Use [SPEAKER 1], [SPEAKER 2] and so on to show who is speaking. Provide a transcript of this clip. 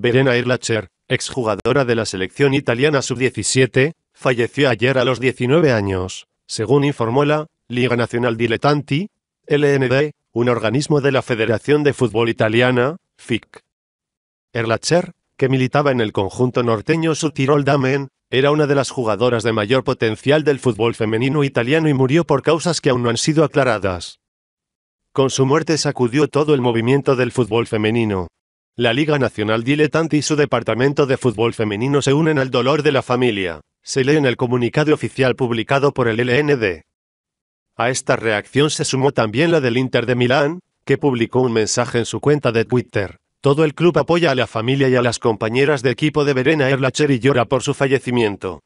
[SPEAKER 1] Verena Erlacher, exjugadora de la selección italiana sub-17, falleció ayer a los 19 años, según informó la Liga Nacional Dilettanti, LND, un organismo de la Federación de Fútbol Italiana, FIC. Erlacher, que militaba en el conjunto norteño Sutirol Damen, era una de las jugadoras de mayor potencial del fútbol femenino italiano y murió por causas que aún no han sido aclaradas. Con su muerte sacudió todo el movimiento del fútbol femenino. La Liga Nacional Dilettante y su departamento de fútbol femenino se unen al dolor de la familia, se lee en el comunicado oficial publicado por el LND. A esta reacción se sumó también la del Inter de Milán, que publicó un mensaje en su cuenta de Twitter. Todo el club apoya a la familia y a las compañeras de equipo de Verena Erlacher y llora por su fallecimiento.